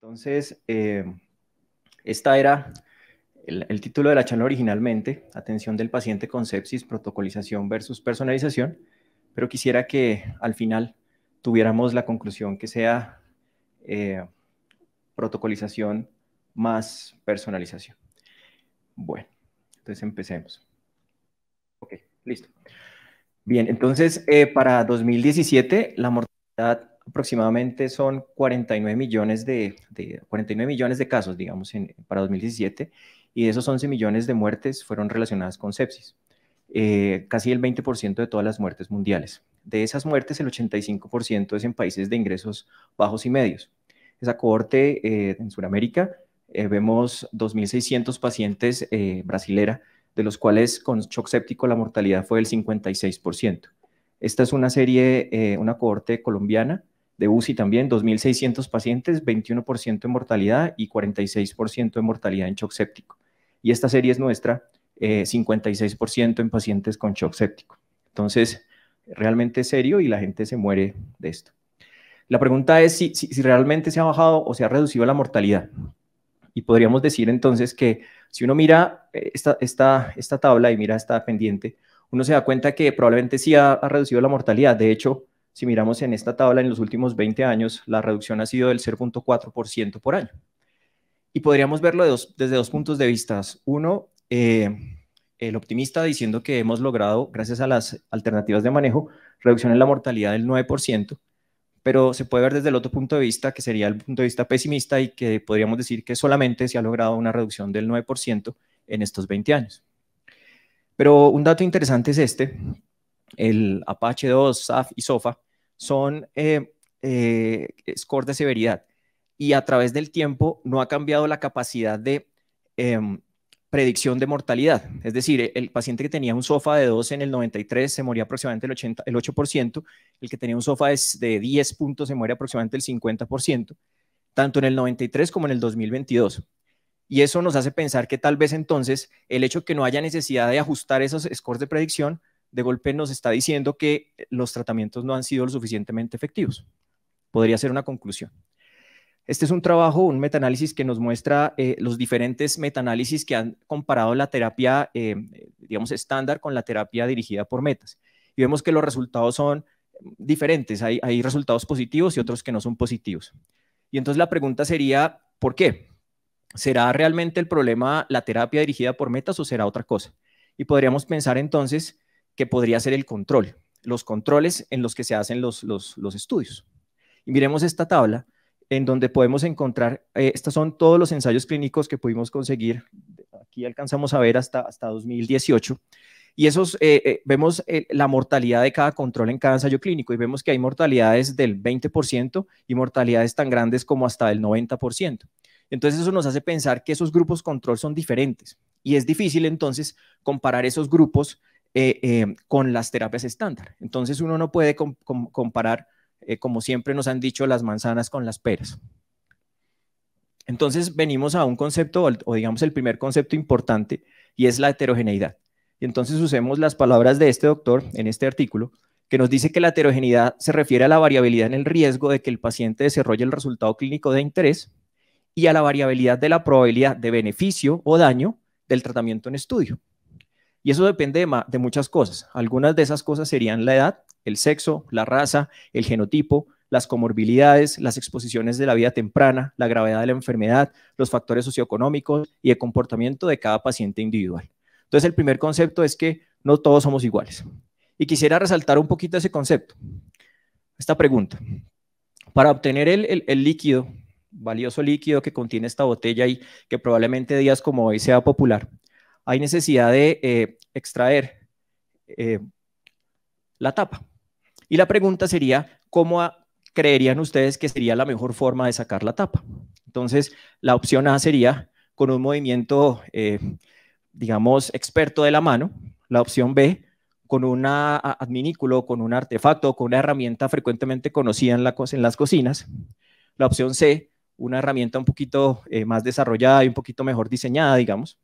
Entonces, eh, esta era el, título de la charla originalmente, Atención del paciente con sepsis, protocolización versus personalización, pero quisiera que al final tuviéramos la conclusión que sea eh, protocolización más personalización. Bueno, entonces empecemos. Ok, listo. Bien, entonces eh, para 2017 la mortalidad aproximadamente son 49 millones de, 49 millones de casos, digamos, para 2017, y de esos 11 millones de muertes fueron relacionadas con sepsis, eh, casi el 20% de todas las muertes mundiales. De esas muertes, el 85% es en países de ingresos bajos y medios. Esa cohorte eh, en Sudamérica, eh, vemos 2.600 pacientes brasilera, de los cuales con shock séptico la mortalidad fue del 56%. Esta es una serie, una cohorte colombiana de UCI también, 2.600 pacientes, 21% de mortalidad y 46% de mortalidad en shock séptico. Y esta serie es nuestra, 56% eh, en pacientes con shock séptico. Entonces, realmente es serio y la gente se muere de esto. La pregunta es si, realmente se ha bajado o se ha reducido la mortalidad. Y podríamos decir entonces que si uno mira eh, esta, esta, tabla y mira esta pendiente, uno se da cuenta que probablemente sí ha reducido la mortalidad. De hecho, si miramos en esta tabla, en los últimos 20 años, la reducción ha sido del 0.4% por año. Y podríamos verlo dos, desde dos puntos de vista. Uno, eh, el optimista diciendo que hemos logrado, gracias a las alternativas de manejo, reducción en la mortalidad del 9%, pero se puede ver desde el otro punto de vista, que sería el punto de vista pesimista y que podríamos decir que solamente se ha logrado una reducción del 9% en estos 20 años. Pero un dato interesante es este, el Apache 2, SAF y SOFA son eh, eh, scores de severidad. Y a través del tiempo no ha cambiado la capacidad de em, predicción de mortalidad. Es decir, e, el paciente que tenía un SOFA de 2 en el 93 se moría aproximadamente el, 80, el 8%, el que tenía un SOFA de, de 10 puntos se muere aproximadamente el 50%, tanto en el 93 como en el 2022. Y eso nos hace pensar que tal vez entonces el hecho que no haya necesidad de ajustar esos scores de predicción de golpe nos está diciendo que los tratamientos no han sido lo suficientemente efectivos. Podría ser una conclusión. Este es un trabajo, un metaanálisis que nos muestra eh, los diferentes metaanálisis que han comparado la terapia, eh, digamos, estándar con la terapia dirigida por metas. Y vemos que los resultados son diferentes. Hay, hay resultados positivos y otros que no son positivos. Y entonces la pregunta sería, ¿por qué? ¿Será realmente el problema la terapia dirigida por metas o será otra cosa? Y podríamos pensar entonces que podría ser el control, los controles en los que se hacen los, estudios. Y miremos esta tabla en donde podemos encontrar, estas eh, estos son todos los ensayos clínicos que pudimos conseguir, aquí alcanzamos a ver hasta, hasta 2018, y esos eh, eh, vemos la mortalidad de cada control en cada ensayo clínico y vemos que hay mortalidades del 20% y mortalidades tan grandes como hasta el 90%. Entonces eso nos hace pensar que esos grupos control son diferentes y es difícil entonces comparar esos grupos eh, em, con las terapias estándar. Entonces uno no puede comparar, eh, como siempre nos han dicho, las manzanas con las peras. Entonces venimos a un concepto, o digamos el primer concepto importante, y es la heterogeneidad. Y entonces usemos las palabras de este doctor en este artículo, que nos dice que la heterogeneidad se refiere a la variabilidad en el riesgo de que el paciente desarrolle el resultado clínico de interés y a la variabilidad de la probabilidad de beneficio o daño del tratamiento en estudio. Y eso depende de, muchas cosas. Algunas de esas cosas serían la edad, el sexo, la raza, el genotipo, las comorbilidades, las exposiciones de la vida temprana, la gravedad de la enfermedad, los factores socioeconómicos y el comportamiento de cada paciente individual. Entonces, el primer concepto es que no todos somos iguales. Y quisiera resaltar un poquito ese concepto, esta pregunta. Para obtener el, el líquido, valioso líquido que contiene esta botella y que probablemente días como hoy sea popular, hay necesidad de eh, extraer eh, la tapa. Y la pregunta sería, ¿cómo creerían ustedes que sería la mejor forma de sacar la tapa? Entonces, la opción A sería con un movimiento, eh, digamos, experto de la mano. La opción B, con un adminículo, con un artefacto, con una herramienta frecuentemente conocida en, las cocinas. La opción C, una herramienta un poquito más desarrollada y un poquito mejor diseñada, digamos.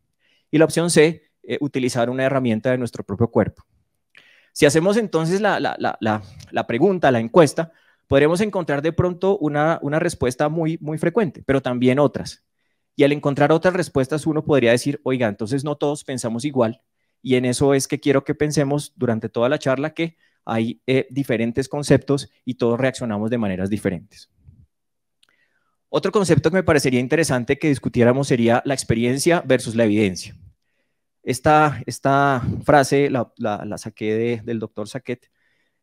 Y la opción C, eh, utilizar una herramienta de nuestro propio cuerpo. Si hacemos entonces la, pregunta, la encuesta, podremos encontrar de pronto una, respuesta muy, muy frecuente, pero también otras. Y al encontrar otras respuestas, uno podría decir, oiga, entonces no todos pensamos igual. Y en eso es que quiero que pensemos durante toda la charla que hay eh, diferentes conceptos y todos reaccionamos de maneras diferentes. Otro concepto que me parecería interesante que discutiéramos sería la experiencia versus la evidencia. Esta, esta frase la, saqué del doctor Saquet,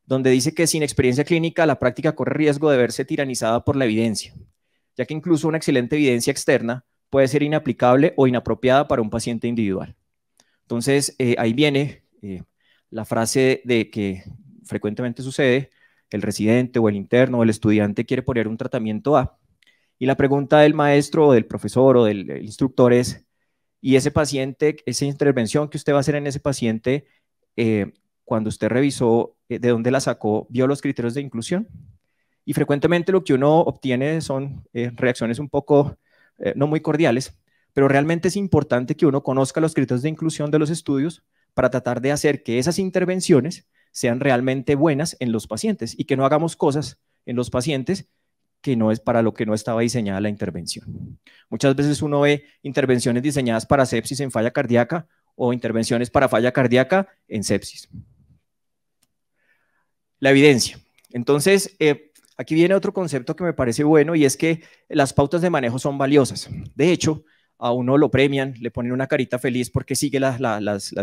donde dice que sin experiencia clínica la práctica corre riesgo de verse tiranizada por la evidencia, ya que incluso una excelente evidencia externa puede ser inaplicable o inapropiada para un paciente individual. Entonces, eh, ahí viene eh, la frase de que frecuentemente sucede, el residente o el interno o el estudiante quiere poner un tratamiento A y la pregunta del maestro o del profesor o del instructor es, ¿y ese paciente, esa intervención que usted va a hacer en ese paciente, eh, cuando usted revisó eh, de dónde la sacó, vio los criterios de inclusión? Y frecuentemente lo que uno obtiene son eh, reacciones un poco no muy cordiales, pero realmente es importante que uno conozca los criterios de inclusión de los estudios para tratar de hacer que esas intervenciones sean realmente buenas en los pacientes y que no hagamos cosas en los pacientes que no es para lo que no estaba diseñada la intervención. Muchas veces uno ve intervenciones diseñadas para sepsis en falla cardíaca o intervenciones para falla cardíaca en sepsis. La evidencia. Entonces, eh, aquí viene otro concepto que me parece bueno y es que las pautas de manejo son valiosas. De hecho, a uno lo premian, le ponen una carita feliz porque sigue las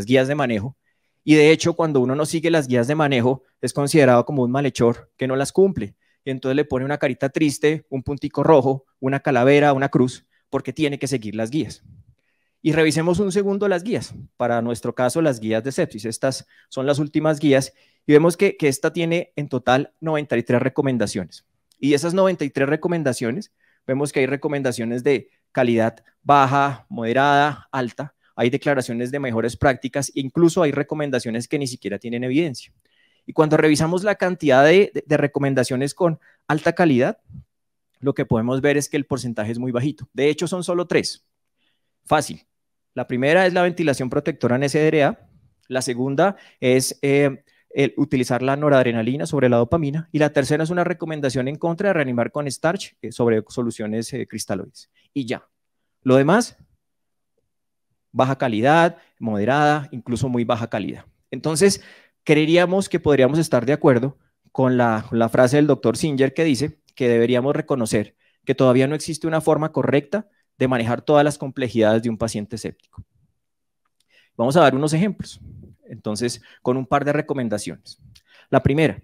guías de manejo. Y de hecho, cuando uno no sigue las guías de manejo, es considerado como un malhechor que no las cumple entonces le pone una carita triste, un puntico rojo, una calavera, una cruz, porque tiene que seguir las guías. Y revisemos un segundo las guías. Para nuestro caso, las guías de sepsis. Estas son las últimas guías y vemos que, esta tiene en total 93 recomendaciones. Y esas 93 recomendaciones, vemos que hay recomendaciones de calidad baja, moderada, alta, hay declaraciones de mejores prácticas, incluso hay recomendaciones que ni siquiera tienen evidencia. Y cuando revisamos la cantidad de, recomendaciones con alta calidad, lo que podemos ver es que el porcentaje es muy bajito. De hecho, son solo tres. Fácil. La primera es la ventilación protectora en SDRA. La segunda es eh, el utilizar la noradrenalina sobre la dopamina. Y la tercera es una recomendación en contra de reanimar con starch eh, sobre soluciones eh, cristaloides. Y ya. Lo demás, baja calidad, moderada, incluso muy baja calidad. Entonces, creeríamos que podríamos estar de acuerdo con la, frase del doctor Singer que dice que deberíamos reconocer que todavía no existe una forma correcta de manejar todas las complejidades de un paciente escéptico. Vamos a dar unos ejemplos, entonces, con un par de recomendaciones. La primera,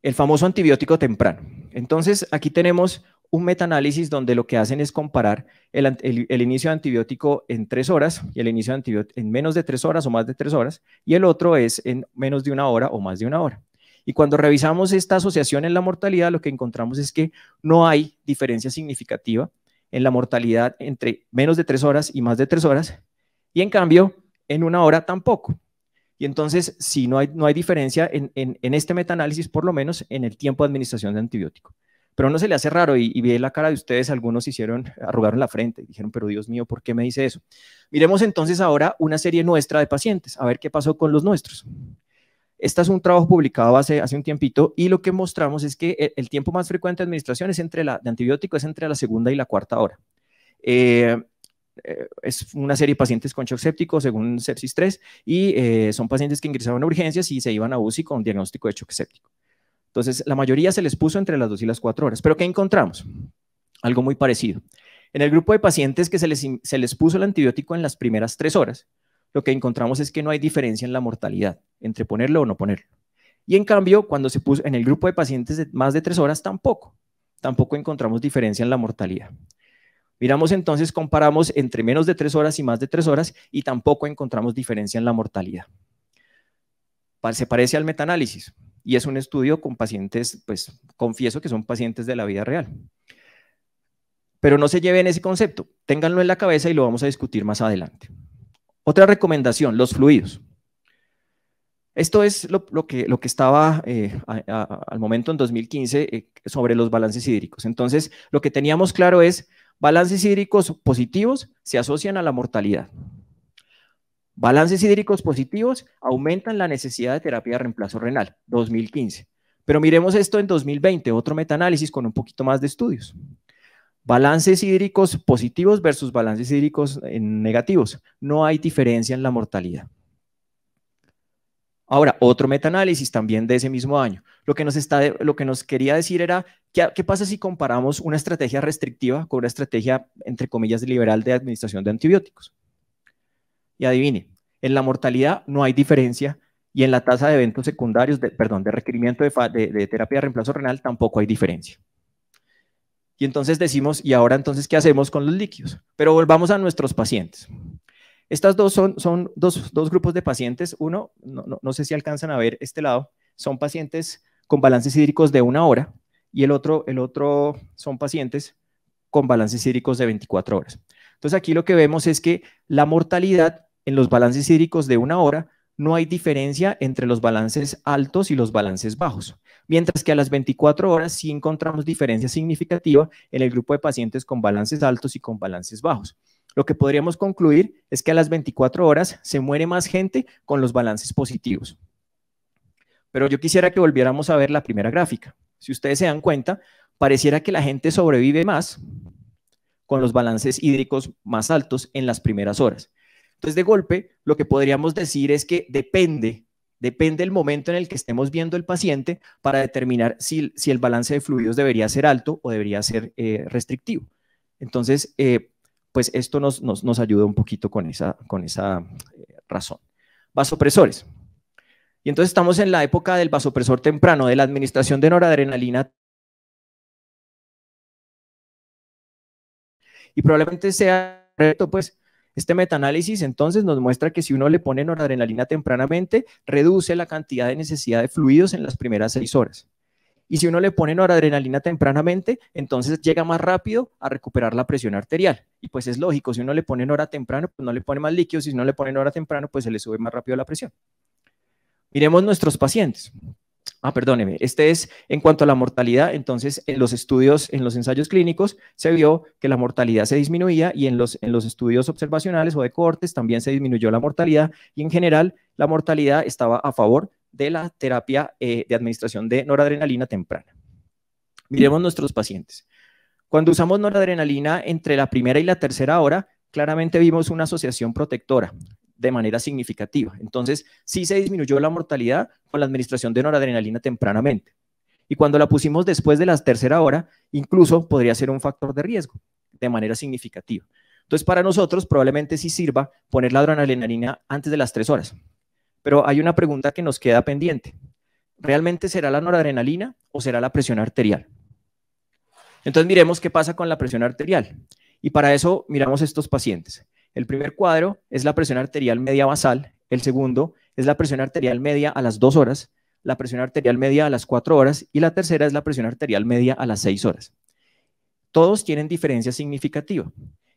el famoso antibiótico temprano. Entonces, aquí tenemos un metaanálisis donde lo que hacen es comparar el, inicio de antibiótico en tres horas y el inicio de antibiótico en menos de tres horas o más de tres horas, y el otro es en menos de una hora o más de una hora. Y cuando revisamos esta asociación en la mortalidad, lo que encontramos es que no hay diferencia significativa en la mortalidad entre menos de tres horas y más de tres horas, y en cambio, en una hora tampoco. Y entonces, si no hay, no hay diferencia en, en este metaanálisis, por lo menos en el tiempo de administración de antibiótico pero no se le hace raro y, vi la cara de ustedes, algunos hicieron, arrugaron la frente, dijeron, pero Dios mío, ¿por qué me dice eso? Miremos entonces ahora una serie nuestra de pacientes, a ver qué pasó con los nuestros. Este es un trabajo publicado hace, hace un tiempito y lo que mostramos es que e, el, tiempo más frecuente de administración es entre la, de antibiótico es entre la segunda y la cuarta hora. Eh, eh, es una serie de pacientes con shock séptico, según sepsis 3, y eh, son pacientes que ingresaban a urgencias y se iban a UCI con diagnóstico de shock séptico. Entonces, la mayoría se les puso entre las 2 y las 4 horas. Pero ¿qué encontramos? Algo muy parecido. En el grupo de pacientes que se les, puso el antibiótico en las primeras 3 horas, lo que encontramos es que no hay diferencia en la mortalidad entre ponerlo o no ponerlo. Y en cambio, cuando se puso en el grupo de pacientes de más de 3 horas, tampoco. Tampoco encontramos diferencia en la mortalidad. Miramos entonces, comparamos entre menos de 3 horas y más de 3 horas y tampoco encontramos diferencia en la mortalidad. Se parece al metanálisis y es un estudio con pacientes, pues confieso que son pacientes de la vida real. Pero no se lleven ese concepto, ténganlo en la cabeza y lo vamos a discutir más adelante. Otra recomendación, los fluidos. Esto es lo, que, lo que, estaba eh, al momento en 2015 eh, sobre los balances hídricos. Entonces, lo que teníamos claro es, balances hídricos positivos se asocian a la mortalidad. Balances hídricos positivos aumentan la necesidad de terapia de reemplazo renal, 2015. Pero miremos esto en 2020, otro metaanálisis con un poquito más de estudios. Balances hídricos positivos versus balances hídricos eh, negativos. No hay diferencia en la mortalidad. Ahora, otro metaanálisis también de ese mismo año. Lo que nos, está, lo que nos quería decir era, ¿qué, ¿qué, pasa si comparamos una estrategia restrictiva con una estrategia, entre comillas, liberal de administración de antibióticos? Y adivine, en la mortalidad no hay diferencia y en la tasa de eventos secundarios, perdón, de requerimiento de, terapia de reemplazo renal tampoco hay diferencia. Y entonces decimos, ¿y ahora entonces qué hacemos con los líquidos? Pero volvamos a nuestros pacientes. Estas dos son, son dos, dos grupos de pacientes. Uno, no, sé si alcanzan a ver este lado, son pacientes con balances hídricos de una hora y el otro, el otro son pacientes con balances hídricos de 24 horas. Entonces aquí lo que vemos es que la mortalidad en los balances hídricos de una hora no hay diferencia entre los balances altos y los balances bajos, mientras que a las 24 horas sí encontramos diferencia significativa en el grupo de pacientes con balances altos y con balances bajos. Lo que podríamos concluir es que a las 24 horas se muere más gente con los balances positivos. Pero yo quisiera que volviéramos a ver la primera gráfica. Si ustedes se dan cuenta, pareciera que la gente sobrevive más con los balances hídricos más altos en las primeras horas. Entonces, de golpe, lo que podríamos decir es que depende, depende el momento en el que estemos viendo el paciente para determinar si, el balance de fluidos debería ser alto o debería ser eh, restrictivo. Entonces, eh, pues esto nos, ayuda un poquito con esa, eh, razón. Vasopresores. Y entonces estamos en la época del vasopresor temprano, de la administración de noradrenalina. Y probablemente sea correcto, pues, este metaanálisis entonces nos muestra que si uno le pone noradrenalina tempranamente, reduce la cantidad de necesidad de fluidos en las primeras seis horas. Y si uno le pone noradrenalina tempranamente, entonces llega más rápido a recuperar la presión arterial. Y pues es lógico, si uno le pone hora temprano, pues no le pone más líquido, si no le pone hora temprano, pues se le sube más rápido la presión. Miremos nuestros pacientes. Ah, perdóneme, este es en cuanto a la mortalidad, entonces en los estudios, en los ensayos clínicos se vio que la mortalidad se disminuía y en los, en los estudios observacionales o de cortes también se disminuyó la mortalidad y en general la mortalidad estaba a favor de la terapia eh, de administración de noradrenalina temprana. Miremos nuestros pacientes. Cuando usamos noradrenalina entre la primera y la tercera hora, claramente vimos una asociación protectora de manera significativa. Entonces, sí se disminuyó la mortalidad con la administración de noradrenalina tempranamente. Y cuando la pusimos después de la tercera hora, incluso podría ser un factor de riesgo de manera significativa. Entonces, para nosotros probablemente sí sirva poner la adrenalina antes de las tres horas. Pero hay una pregunta que nos queda pendiente. ¿Realmente será la noradrenalina o será la presión arterial? Entonces, miremos qué pasa con la presión arterial. Y para eso miramos estos pacientes. El primer cuadro es la presión arterial media basal, el segundo es la presión arterial media a las dos horas, la presión arterial media a las cuatro horas y la tercera es la presión arterial media a las seis horas. Todos tienen diferencia significativa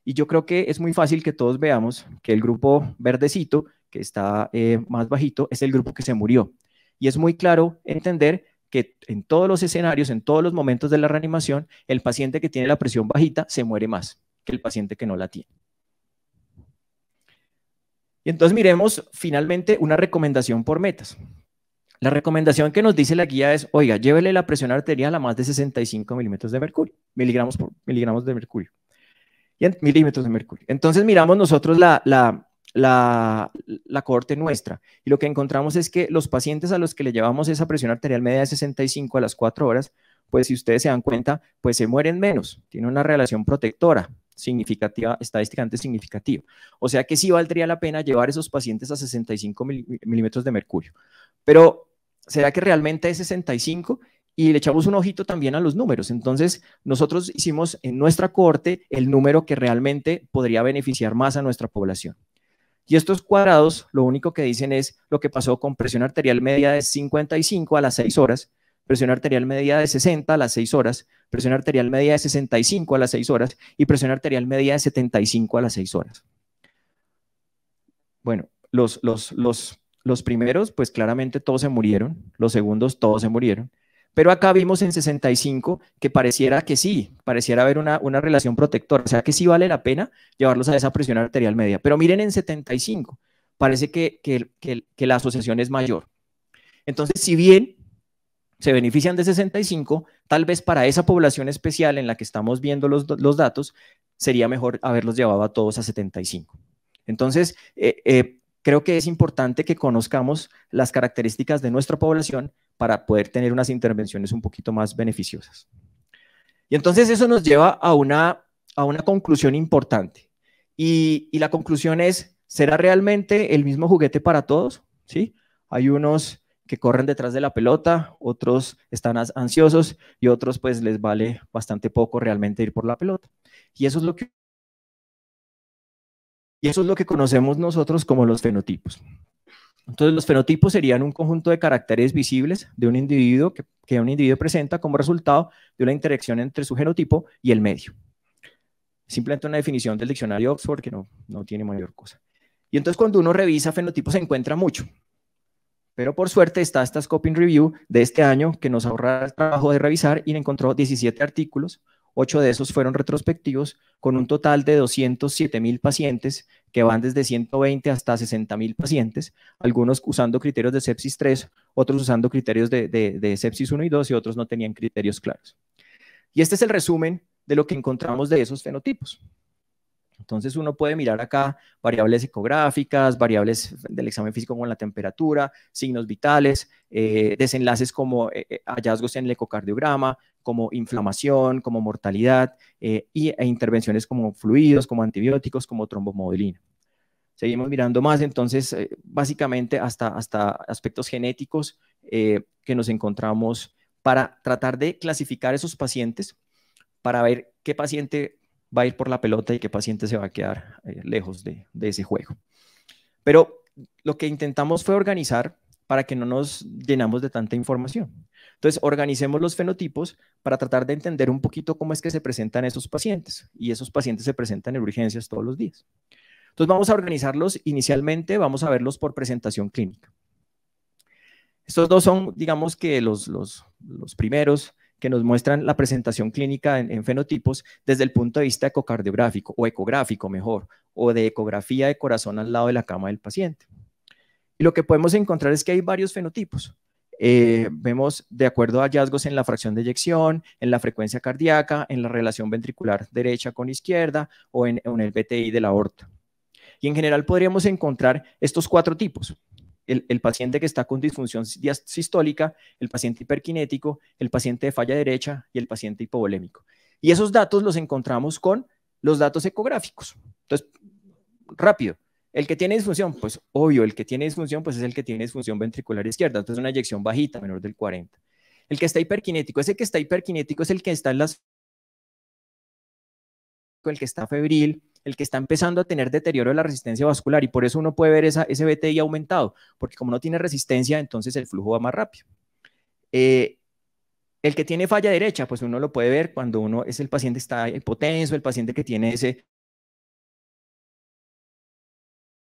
y yo creo que es muy fácil que todos veamos que el grupo verdecito, que está eh, más bajito, es el grupo que se murió. Y es muy claro entender que en todos los escenarios, en todos los momentos de la reanimación, el paciente que tiene la presión bajita se muere más que el paciente que no la tiene. Y entonces miremos finalmente una recomendación por metas. La recomendación que nos dice la guía es, oiga, llévele la presión arterial a más de 65 milímetros de mercurio, miligramos por miligramos de mercurio, y en, milímetros de mercurio. Entonces miramos nosotros la, la, la, corte nuestra y lo que encontramos es que los pacientes a los que le llevamos esa presión arterial media de 65 a las 4 horas, pues si ustedes se dan cuenta, pues se mueren menos, tiene una relación protectora, significativa, estadísticamente significativa. O sea que sí valdría la pena llevar esos pacientes a 65 milímetros de mercurio. Pero, ¿será que realmente es 65? Y le echamos un ojito también a los números. Entonces, nosotros hicimos en nuestra corte el número que realmente podría beneficiar más a nuestra población. Y estos cuadrados lo único que dicen es lo que pasó con presión arterial media de 55 a las 6 horas, presión arterial media de 60 a las 6 horas, presión arterial media de 65 a las 6 horas y presión arterial media de 75 a las 6 horas. Bueno, los, los, primeros, pues claramente todos se murieron, los segundos todos se murieron, pero acá vimos en 65 que pareciera que sí, pareciera haber una, relación protectora, o sea que sí vale la pena llevarlos a esa presión arterial media, pero miren en 75, parece que la asociación es mayor. Entonces, si bien se benefician de 65, tal vez para esa población especial en la que estamos viendo los, datos, sería mejor haberlos llevado a todos a 75. Entonces, eh, eh, creo que es importante que conozcamos las características de nuestra población para poder tener unas intervenciones un poquito más beneficiosas. Y entonces eso nos lleva a una, a una conclusión importante. Y, y la conclusión es, ¿será realmente el mismo juguete para todos? ¿Sí? Hay unos que corren detrás de la pelota, otros están ansiosos y otros pues les vale bastante poco realmente ir por la pelota. Y eso es lo que eso es lo que conocemos nosotros como los fenotipos. Entonces, los fenotipos serían un conjunto de caracteres visibles de un individuo que, un individuo presenta como resultado de una interacción entre su genotipo y el medio. Simplemente una definición del diccionario Oxford que no, no tiene mayor cosa. Y entonces, cuando uno revisa fenotipos, se encuentra mucho. Pero por suerte está esta Scoping Review de este año que nos ahorra el trabajo de revisar y encontró 17 artículos, ocho de esos fueron retrospectivos, con un total de 207 mil pacientes que van desde 120 hasta 60 mil pacientes, algunos usando criterios de sepsis 3, otros usando criterios de, de sepsis 1 y 2 y otros no tenían criterios claros. Y este es el resumen de lo que encontramos de esos fenotipos. Entonces uno puede mirar acá variables ecográficas, variables del examen físico como la temperatura, signos vitales, eh, desenlaces como eh, eh, hallazgos en el ecocardiograma, como inflamación, como mortalidad y, e intervenciones como fluidos, como antibióticos, como trombomodulina. Seguimos mirando más, entonces básicamente hasta, hasta aspectos genéticos que nos encontramos para tratar de clasificar esos pacientes, para ver qué paciente va a ir por la pelota y qué paciente se va a quedar eh, lejos de, ese juego. Pero lo que intentamos fue organizar para que no nos llenamos de tanta información. Entonces, organicemos los fenotipos para tratar de entender un poquito cómo es que se presentan esos pacientes. Y esos pacientes se presentan en urgencias todos los días. Entonces, vamos a organizarlos inicialmente, vamos a verlos por presentación clínica. Estos dos son, digamos que los, los, los primeros que nos muestran la presentación clínica en, fenotipos desde el punto de vista ecocardiográfico o ecográfico mejor, o de ecografía de corazón al lado de la cama del paciente. Y lo que podemos encontrar es que hay varios fenotipos. Eh, vemos de acuerdo a hallazgos en la fracción de eyección, en la frecuencia cardíaca, en la relación ventricular derecha con izquierda o en, en el BTI de la aorta. Y en general podríamos encontrar estos cuatro tipos el, paciente que está con disfunción sistólica, el paciente hiperquinético, el paciente de falla derecha y el paciente hipovolémico. Y esos datos los encontramos con los datos ecográficos. Entonces, rápido. El que tiene disfunción, pues obvio, el que tiene disfunción, pues es el que tiene disfunción ventricular izquierda. Entonces, una eyección bajita, menor del 40. El que está hiperquinético, ese que está hiperquinético es el que está en las... El que está febril, el que está empezando a tener deterioro de la resistencia vascular y por eso uno puede ver esa, ese BTI aumentado, porque como no tiene resistencia, entonces el flujo va más rápido. Eh, el que tiene falla derecha, pues uno lo puede ver cuando uno es el paciente está hipotenso, el paciente que tiene ese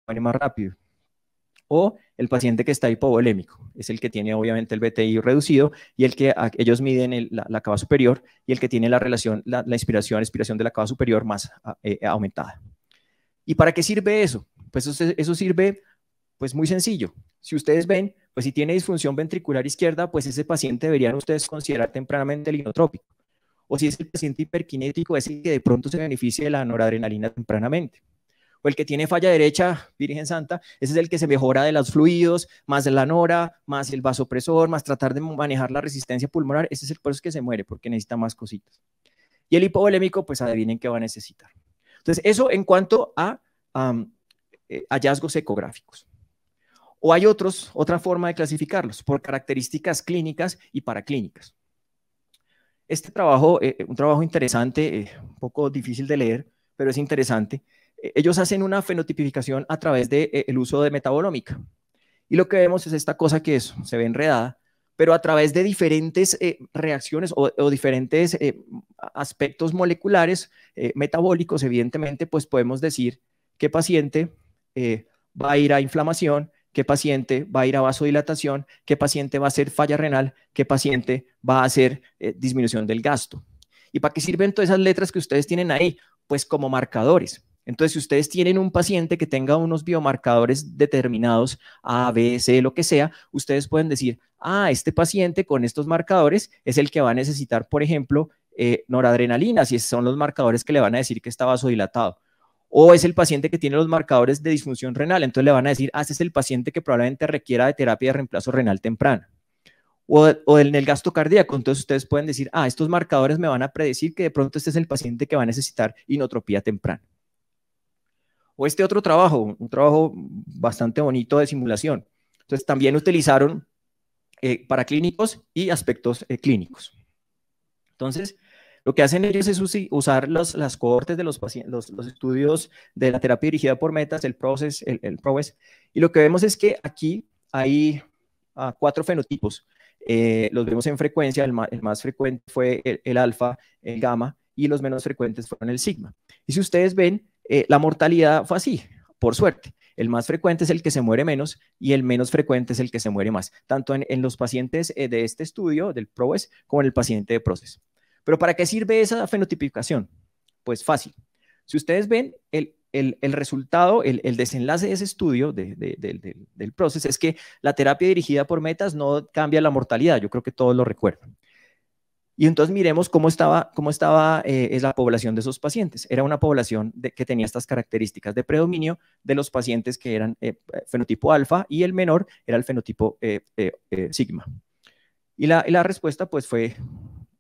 más rápido o el paciente que está hipovolémico, es el que tiene obviamente el BTI reducido y el que ellos miden la, cava superior y el que tiene la relación, la, inspiración, expiración de la cava superior más eh, aumentada. ¿Y para qué sirve eso? Pues eso, sirve, pues muy sencillo. Si ustedes ven, pues si tiene disfunción ventricular izquierda, pues ese paciente deberían ustedes considerar tempranamente el inotrópico. O si es el paciente hiperquinético, es el que de pronto se beneficia de la noradrenalina tempranamente o el que tiene falla derecha, Virgen Santa, ese es el que se mejora de los fluidos, más la nora, más el vasopresor, más tratar de manejar la resistencia pulmonar, ese es el proceso que se muere, porque necesita más cositas. Y el hipovolémico, pues adivinen qué va a necesitar. Entonces, eso en cuanto a eh, hallazgos ecográficos. O hay otros, otra forma de clasificarlos, por características clínicas y paraclínicas. Este trabajo, eh, eh, un trabajo interesante, un poco difícil de leer, pero es interesante, eh, ellos hacen una fenotipificación a través del de, eh, uso de metabolómica. Y lo que vemos es esta cosa que es, se ve enredada, pero a través de diferentes eh, reacciones o, diferentes aspectos moleculares, metabólicos, evidentemente, pues podemos decir qué paciente va a ir a inflamación, qué paciente va a ir a vasodilatación, qué paciente va a ser falla renal, qué paciente va a hacer disminución del gasto. ¿Y para qué sirven todas esas letras que ustedes tienen ahí? Pues como marcadores. Entonces, si ustedes tienen un paciente que tenga unos biomarcadores determinados, A, B, C, lo que sea, ustedes pueden decir, ah, este paciente con estos marcadores es el que va a necesitar, por ejemplo, eh, noradrenalina, si esos son los marcadores que le van a decir que está vasodilatado. O es el paciente que tiene los marcadores de disfunción renal, entonces le van a decir, ah, este es el paciente que probablemente requiera de terapia de reemplazo renal temprana. O, o, en el gasto cardíaco. Entonces ustedes pueden decir, ah, estos marcadores me van a predecir que de pronto este es el paciente que va a necesitar inotropía temprana o este otro trabajo, un trabajo bastante bonito de simulación. Entonces también utilizaron eh, para clínicos y aspectos eh, clínicos. Entonces, lo que hacen ellos es usar los, las cohortes de los, los, estudios de la terapia dirigida por metas, el PROCESS, el, el PROES, y lo que vemos es que aquí hay ah, cuatro fenotipos. Eh, los vemos en frecuencia, el, más frecuente fue el, alfa, el gamma, y los menos frecuentes fueron el sigma. Y si ustedes ven, eh, la mortalidad fue así, por suerte. El más frecuente es el que se muere menos y el menos frecuente es el que se muere más, tanto en, los pacientes eh, de este estudio, del PROES, como en el paciente de PROCES. Pero ¿para qué sirve esa fenotipificación? Pues fácil. Si ustedes ven, el, resultado, el, desenlace de ese estudio del proceso es que la terapia dirigida por metas no cambia la mortalidad. Yo creo que todos lo recuerdan. Y entonces miremos cómo estaba, cómo estaba eh, es la población de esos pacientes. Era una población que tenía estas características de predominio de los pacientes que eran eh, fenotipo alfa y el menor era el fenotipo eh, sigma. Y la, la respuesta pues fue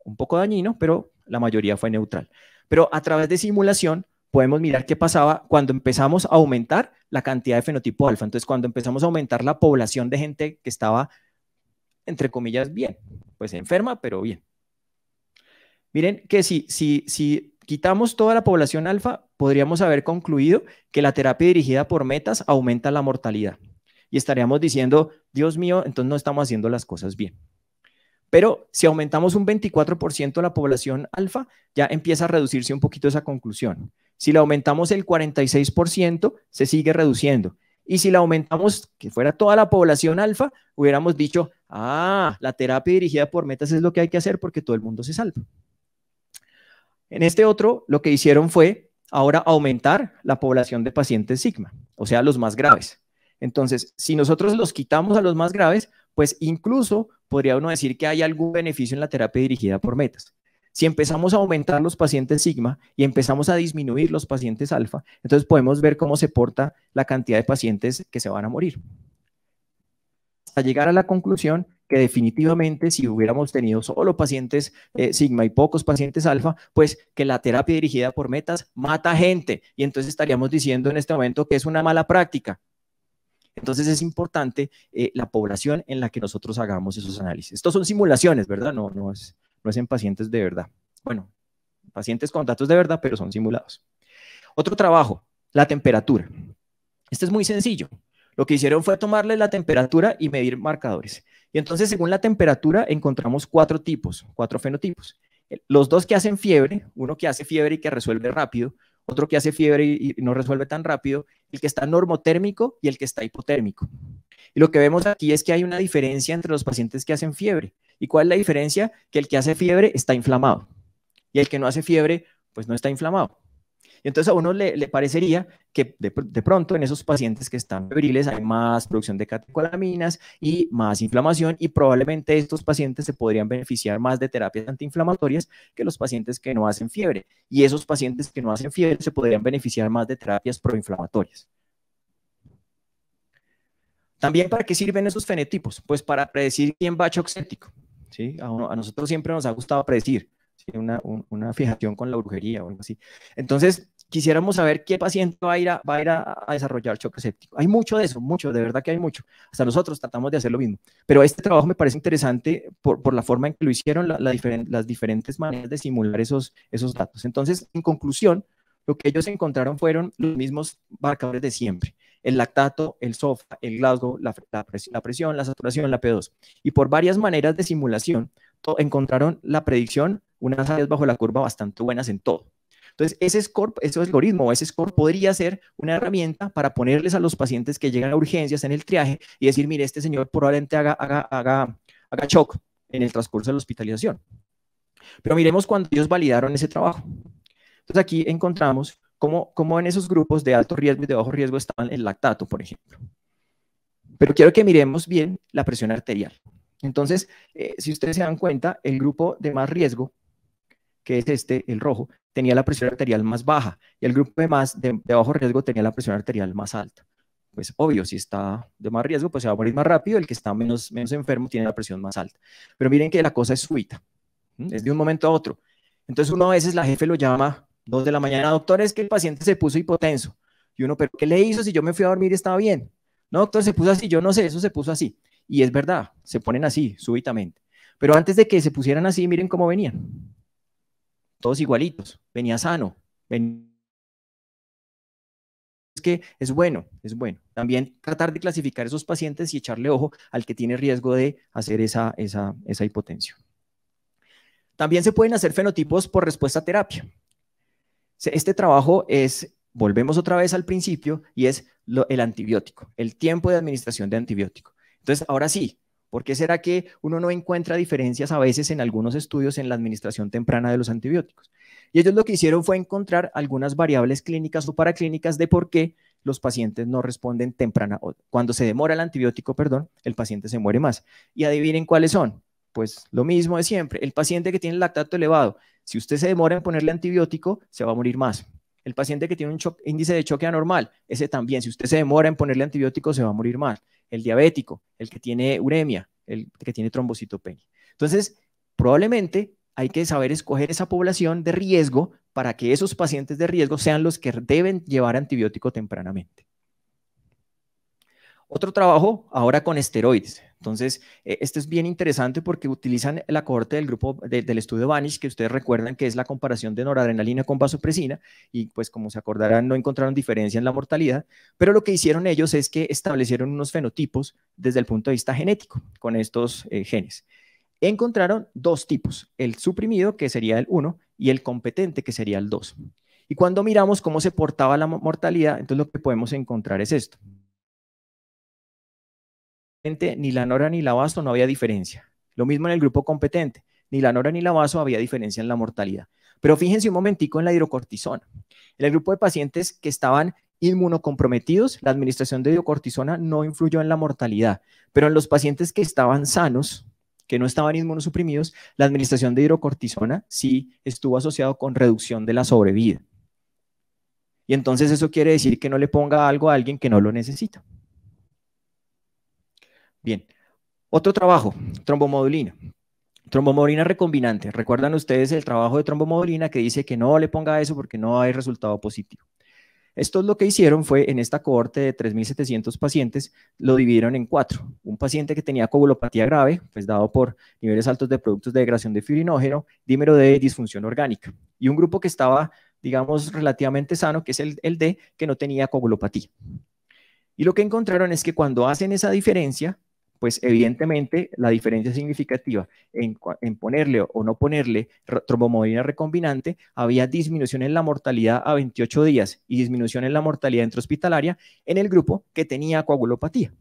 un poco dañino, pero la mayoría fue neutral. Pero a través de simulación podemos mirar qué pasaba cuando empezamos a aumentar la cantidad de fenotipo alfa. Entonces, cuando empezamos a aumentar la población de gente que estaba, entre comillas, bien, pues enferma, pero bien. Miren que si, quitamos toda la población alfa, podríamos haber concluido que la terapia dirigida por metas aumenta la mortalidad. Y estaríamos diciendo, Dios mío, entonces no estamos haciendo las cosas bien. Pero si aumentamos un 24% la población alfa, ya empieza a reducirse un poquito esa conclusión. Si la aumentamos el 46%, se sigue reduciendo. Y si la aumentamos, que fuera toda la población alfa, hubiéramos dicho, ah, la terapia dirigida por metas es lo que hay que hacer porque todo el mundo se salva. En este otro, lo que hicieron fue ahora aumentar la población de pacientes sigma, o sea, los más graves. Entonces, si nosotros los quitamos a los más graves, pues incluso podría uno decir que hay algún beneficio en la terapia dirigida por metas. Si empezamos a aumentar los pacientes sigma y empezamos a disminuir los pacientes alfa, entonces podemos ver cómo se porta la cantidad de pacientes que se van a morir. Hasta llegar a la conclusión que definitivamente si hubiéramos tenido solo pacientes eh, sigma y pocos pacientes alfa, pues que la terapia dirigida por metas mata gente y entonces estaríamos diciendo en este momento que es una mala práctica. Entonces es importante eh, la población en la que nosotros hagamos esos análisis. Estos son simulaciones, ¿verdad? No, no es, no es en pacientes de verdad. Bueno, pacientes con datos de verdad, pero son simulados. Otro trabajo, la temperatura. Este es muy sencillo. Lo que hicieron fue tomarle la temperatura y medir marcadores. Y entonces, según la temperatura, encontramos cuatro tipos, cuatro fenotipos. Los dos que hacen fiebre, uno que hace fiebre y que resuelve rápido, otro que hace fiebre y, no resuelve tan rápido, el que está normotérmico y el que está hipotérmico. Y lo que vemos aquí es que hay una diferencia entre los pacientes que hacen fiebre. ¿Y cuál es la diferencia? Que el que hace fiebre está inflamado y el que no hace fiebre, pues no está inflamado. Y entonces a uno le, parecería que de, pronto en esos pacientes que están febriles hay más producción de catecolaminas y más inflamación y probablemente estos pacientes se podrían beneficiar más de terapias antiinflamatorias que los pacientes que no hacen fiebre. Y esos pacientes que no hacen fiebre se podrían beneficiar más de terapias proinflamatorias. También, ¿para qué sirven esos fenotipos? Pues para predecir quién va a ¿sí? a nosotros siempre nos ha gustado predecir una, una, fijación con la brujería o algo así. Entonces, quisiéramos saber qué paciente va a ir a, va a, ir a, desarrollar choque séptico. Hay mucho de eso, mucho, de verdad que hay mucho. Hasta nosotros tratamos de hacer lo mismo. Pero este trabajo me parece interesante por, por la forma en que lo hicieron, la, las diferentes maneras de simular esos, esos datos. Entonces, en conclusión, lo que ellos encontraron fueron los mismos marcadores de siempre el lactato, el SOFA, el Glasgow, la, la, presión, la saturación, la P2. Y por varias maneras de simulación encontraron la predicción unas áreas bajo la curva bastante buenas en todo. Entonces, ese score, ese algoritmo ese score podría ser una herramienta para ponerles a los pacientes que llegan a urgencias en el triaje y decir, mire, este señor probablemente haga, haga, haga, haga shock en el transcurso de la hospitalización. Pero miremos cuando ellos validaron ese trabajo. Entonces, aquí encontramos cómo, cómo en esos grupos de alto riesgo y de bajo riesgo estaban el lactato, por ejemplo. Pero quiero que miremos bien la presión arterial. Entonces, eh, si ustedes se dan cuenta, el grupo de más riesgo que es este, el rojo, tenía la presión arterial más baja y el grupo de más de, bajo riesgo tenía la presión arterial más alta. Pues obvio, si está de más riesgo, pues se va a morir más rápido, el que está menos, menos enfermo tiene la presión más alta. Pero miren que la cosa es súbita, es de un momento a otro. Entonces uno a veces la jefe lo llama dos de la mañana, doctor, es que el paciente se puso hipotenso. Y uno, pero ¿qué le hizo si yo me fui a dormir estaba bien? No, doctor, se puso así, yo no sé, eso se puso así. Y es verdad, se ponen así, súbitamente. Pero antes de que se pusieran así, miren cómo venían todos igualitos, venía sano, es que es bueno, es bueno. También tratar de clasificar esos pacientes y echarle ojo al que tiene riesgo de hacer esa, esa, hipotensión. También se pueden hacer fenotipos por respuesta a terapia. Este trabajo es, volvemos otra vez al principio, y es el antibiótico, el tiempo de administración de antibiótico. Entonces, ahora sí, ¿Por qué será que uno no encuentra diferencias a veces en algunos estudios en la administración temprana de los antibióticos? Y ellos lo que hicieron fue encontrar algunas variables clínicas o paraclínicas de por qué los pacientes no responden temprana. Cuando se demora el antibiótico, perdón, el paciente se muere más. Y adivinen cuáles son. Pues lo mismo de siempre. El paciente que tiene lactato elevado, si usted se demora en ponerle antibiótico, se va a morir más. El paciente que tiene un índice de choque anormal, ese también, si usted se demora en ponerle antibiótico, se va a morir más. El diabético, el que tiene uremia, el que tiene trombocitopenia. Entonces, probablemente hay que saber escoger esa población de riesgo para que esos pacientes de riesgo sean los que deben llevar antibiótico tempranamente. Otro trabajo ahora con esteroides. Entonces, eh, esto es bien interesante porque utilizan la cohorte del grupo del estudio BANISH, que ustedes recuerdan que es la comparación de noradrenalina con vasopresina, y pues como se acordarán, no encontraron diferencia en la mortalidad, pero lo que hicieron ellos es que establecieron unos fenotipos desde el punto de vista genético con estos eh, genes. Encontraron dos tipos, el suprimido, que sería el 1, y el competente, que sería el 2. Y cuando miramos cómo se portaba la mortalidad, entonces lo que podemos encontrar es esto ni la Nora ni la vaso no había diferencia. Lo mismo en el grupo competente, ni la Nora ni la vaso había diferencia en la mortalidad. Pero fíjense un momentico en la hidrocortisona. En el grupo de pacientes que estaban inmunocomprometidos, la administración de hidrocortisona no influyó en la mortalidad, pero en los pacientes que estaban sanos, que no estaban inmunosuprimidos, la administración de hidrocortisona sí estuvo asociado con reducción de la sobrevida. Y entonces eso quiere decir que no le ponga algo a alguien que no lo necesita. Bien. Otro trabajo, trombomodulina. Trombomodulina recombinante. Recuerdan ustedes el trabajo de trombomodulina que dice que no le ponga eso porque no hay resultado positivo. Esto es lo que hicieron fue en esta cohorte de 3.700 pacientes, lo dividieron en cuatro. Un paciente que tenía coagulopatía grave, pues dado por niveles altos de productos de degradación de fibrinógeno, dímero de disfunción orgánica. Y un grupo que estaba, digamos, relativamente sano, que es el, el D, que no tenía coagulopatía. Y lo que encontraron es que cuando hacen esa diferencia, pues evidentemente la diferencia significativa en, ponerle o no ponerle trombomodulina recombinante, había disminución en la mortalidad a 28 días y disminución en la mortalidad intrahospitalaria en el grupo que tenía coagulopatía.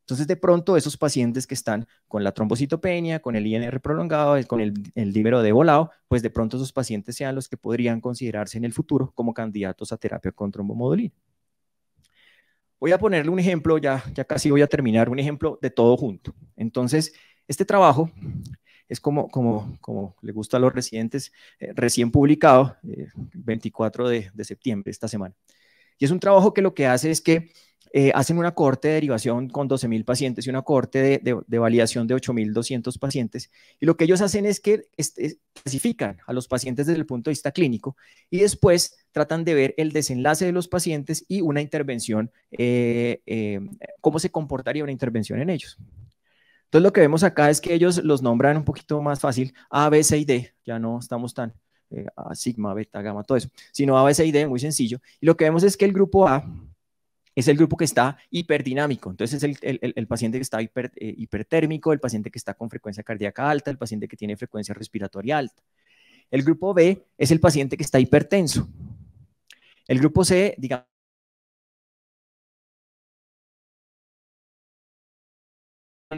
Entonces, de pronto, esos pacientes que están con la trombocitopenia, con el INR prolongado, con el, el de volado, pues de pronto esos pacientes sean los que podrían considerarse en el futuro como candidatos a terapia con trombomodulina. Voy a ponerle un ejemplo, ya, ya casi voy a terminar, un ejemplo de todo junto. Entonces, este trabajo es como, como, como le gusta a los residentes, eh, recién publicado, 24 eh, de, de septiembre, esta semana. Y es un trabajo que lo que hace es que eh, hacen una corte de derivación con 12.000 pacientes y una corte de, validación de 8.200 pacientes. Y lo que ellos hacen es que clasifican a los pacientes desde el punto de vista clínico y después tratan de ver el desenlace de los pacientes y una intervención, eh, eh, cómo se comportaría una intervención en ellos. Entonces lo que vemos acá es que ellos los nombran un poquito más fácil A, B, C y D. Ya no estamos tan a sigma, beta, gamma, todo eso, sino A, B, C y D, muy sencillo. Y lo que vemos es que el grupo A es el grupo que está hiperdinámico. Entonces es el, paciente que está eh, hipertérmico, el paciente que está con frecuencia cardíaca alta, el paciente que tiene frecuencia respiratoria alta. El grupo B es el paciente que está hipertenso. El grupo C, digamos,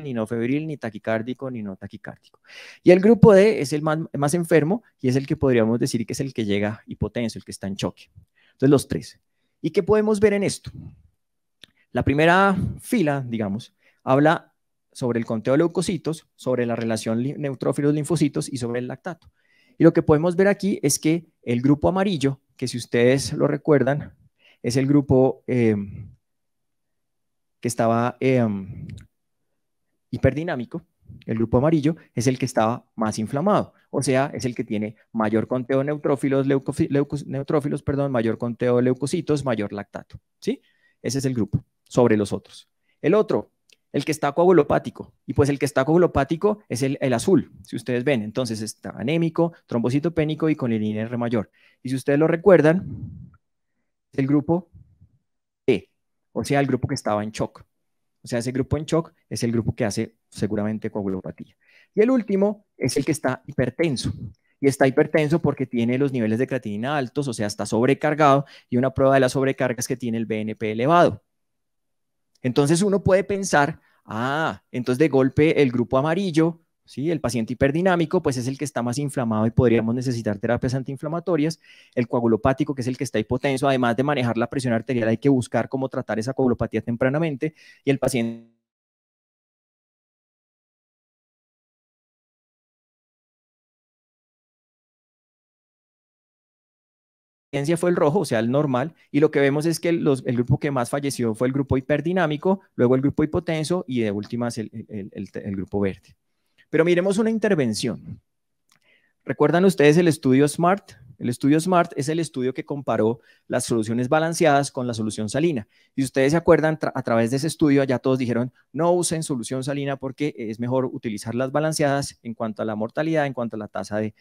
ni no febril, ni taquicárdico, ni no taquicárdico. Y el grupo D es el más, más, enfermo y es el que podríamos decir que es el que llega hipotenso, el que está en choque. Entonces, los tres. ¿Y qué podemos ver en esto? La primera fila, digamos, habla sobre el conteo de leucocitos, sobre la relación neutrófilos-linfocitos y sobre el lactato. Y lo que podemos ver aquí es que el grupo amarillo, que si ustedes lo recuerdan, es el grupo eh, que estaba eh, hiperdinámico, el grupo amarillo es el que estaba más inflamado, o sea, es el que tiene mayor conteo de neutrófilos, neutrófilos, perdón, mayor conteo de leucocitos, mayor lactato, ¿sí? Ese es el grupo sobre los otros. El otro, el que está coagulopático. Y pues el que está coagulopático es el, azul, si ustedes ven. Entonces está anémico, trombocitopénico y con el INR mayor. Y si ustedes lo recuerdan, el grupo E, o sea, el grupo que estaba en shock. O sea, ese grupo en shock es el grupo que hace seguramente coagulopatía. Y el último es el que está hipertenso. Y está hipertenso porque tiene los niveles de creatinina altos, o sea, está sobrecargado. Y una prueba de la sobrecarga es que tiene el BNP elevado. Entonces uno puede pensar, ah, entonces de golpe el grupo amarillo, ¿sí? el paciente hiperdinámico, pues es el que está más inflamado y podríamos necesitar terapias antiinflamatorias. El coagulopático, que es el que está hipotenso, además de manejar la presión arterial, hay que buscar cómo tratar esa coagulopatía tempranamente. Y el paciente fue el rojo, o sea, el normal, y lo que vemos es que el grupo que más falleció fue el grupo hiperdinámico, luego el grupo hipotenso y de últimas el, grupo verde. Pero miremos una intervención. ¿Recuerdan ustedes el estudio SMART? El estudio SMART es el estudio que comparó las soluciones balanceadas con la solución salina. Y ustedes se acuerdan, a través de ese estudio ya todos dijeron, no usen solución salina porque es mejor utilizar las balanceadas en cuanto a la mortalidad, en cuanto a la tasa de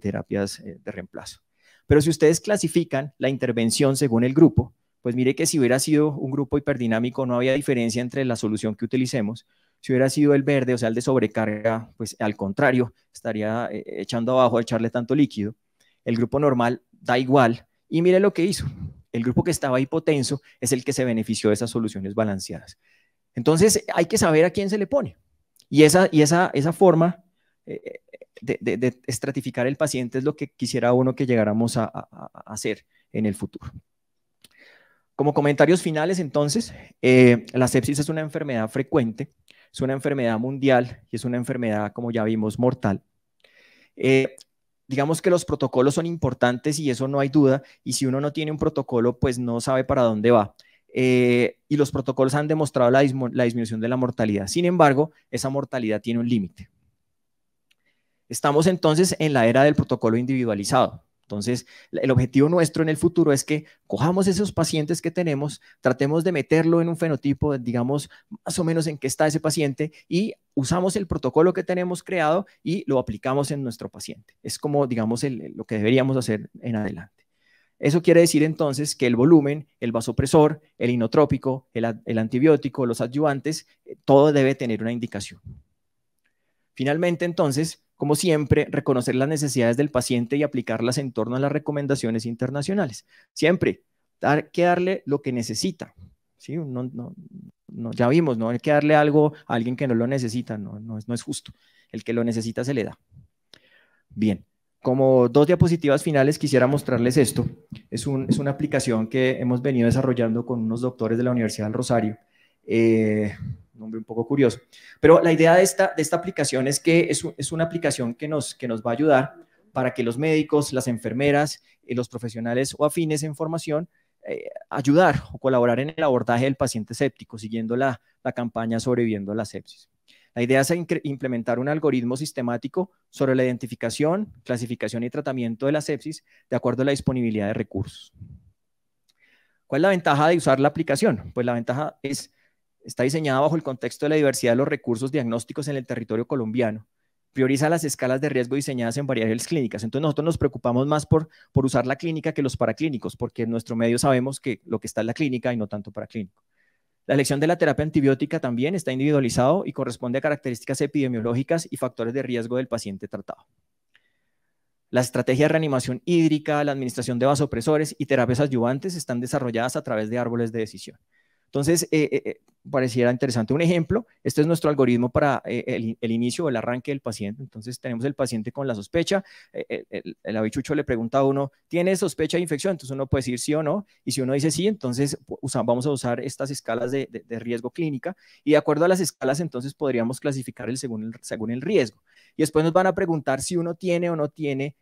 terapias eh, de reemplazo. Pero si ustedes clasifican la intervención según el grupo, pues mire que si hubiera sido un grupo hiperdinámico no había diferencia entre la solución que utilicemos. Si hubiera sido el verde, o sea, el de sobrecarga, pues al contrario, estaría eh, echando abajo, echarle tanto líquido. El grupo normal da igual. Y mire lo que hizo. El grupo que estaba hipotenso es el que se benefició de esas soluciones balanceadas. Entonces hay que saber a quién se le pone. Y esa, y esa, esa forma eh, de, estratificar el paciente es lo que quisiera uno que llegáramos a, hacer en el futuro. Como comentarios finales, entonces, eh, la sepsis es una enfermedad frecuente, es una enfermedad mundial y es una enfermedad, como ya vimos, mortal. Eh, digamos que los protocolos son importantes y eso no hay duda, y si uno no tiene un protocolo, pues no sabe para dónde va. y los protocolos han demostrado la disminución de la mortalidad. Sin embargo, esa mortalidad tiene un límite. Estamos entonces en la era del protocolo individualizado. Entonces, el objetivo nuestro en el futuro es que cojamos esos pacientes que tenemos, tratemos de meterlo en un fenotipo, digamos, más o menos en qué está ese paciente y usamos el protocolo que tenemos creado y lo aplicamos en nuestro paciente. Es como, digamos, lo que deberíamos hacer en adelante. Eso quiere decir entonces que el volumen, el vasopresor, el inotrópico, el, el antibiótico, los adyuvantes, eh, todo debe tener una indicación. Finalmente, entonces, como siempre, reconocer las necesidades del paciente y aplicarlas en torno a las recomendaciones internacionales. Siempre, dar, que darle lo que necesita. ¿sí? No, no, ya vimos, no hay que darle algo a alguien que no lo necesita, no, no, es, no es justo. El que lo necesita se le da. Bien, como dos diapositivas finales quisiera mostrarles esto. Es, es una aplicación que hemos venido desarrollando con unos doctores de la Universidad del Rosario. Eh, nombre un poco curioso. Pero la idea de esta, de esta aplicación es que es, una aplicación que nos, que nos va a ayudar para que los médicos, las enfermeras, y eh, los profesionales o afines en formación eh, ayudar o colaborar en el abordaje del paciente séptico, siguiendo la, la campaña sobreviviendo a la sepsis. La idea es implementar un algoritmo sistemático sobre la identificación, clasificación y tratamiento de la sepsis de acuerdo a la disponibilidad de recursos. ¿Cuál es la ventaja de usar la aplicación? Pues la ventaja es Está diseñada bajo el contexto de la diversidad de los recursos diagnósticos en el territorio colombiano. Prioriza las escalas de riesgo diseñadas en variables clínicas. Entonces nosotros nos preocupamos más por, usar la clínica que los paraclínicos, porque en nuestro medio sabemos que lo que está en la clínica y no tanto paraclínico. La elección de la terapia antibiótica también está individualizado y corresponde a características epidemiológicas y factores de riesgo del paciente tratado. La estrategia de reanimación hídrica, la administración de vasopresores y terapias ayudantes están desarrolladas a través de árboles de decisión. Entonces, eh, eh, eh, pareciera interesante un ejemplo. Este es nuestro algoritmo para el, inicio o el arranque del paciente. Entonces, tenemos el paciente con la sospecha. el, el le pregunta a uno, ¿tiene sospecha de infección? Entonces, uno puede decir sí o no. Y si uno dice sí, entonces vamos a usar estas escalas de, riesgo clínica. Y de acuerdo a las escalas, entonces podríamos clasificar el según, el según el riesgo. Y después nos van a preguntar si uno tiene o no tiene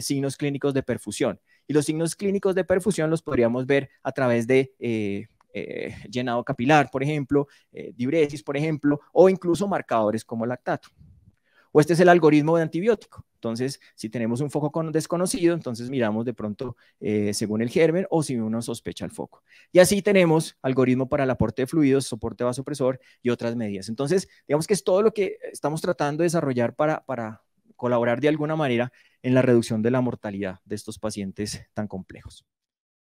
signos clínicos de perfusión. Y los signos clínicos de perfusión los podríamos ver a través de eh, llenado capilar, por ejemplo, eh, diuresis, por ejemplo, o incluso marcadores como lactato. O este es el algoritmo de antibiótico. Entonces, si tenemos un foco desconocido, entonces miramos de pronto eh, según el germen o si uno sospecha el foco. Y así tenemos algoritmo para el aporte de fluidos, soporte vasopresor y otras medidas. Entonces, digamos que es todo lo que estamos tratando de desarrollar para colaborar de alguna manera en la reducción de la mortalidad de estos pacientes tan complejos.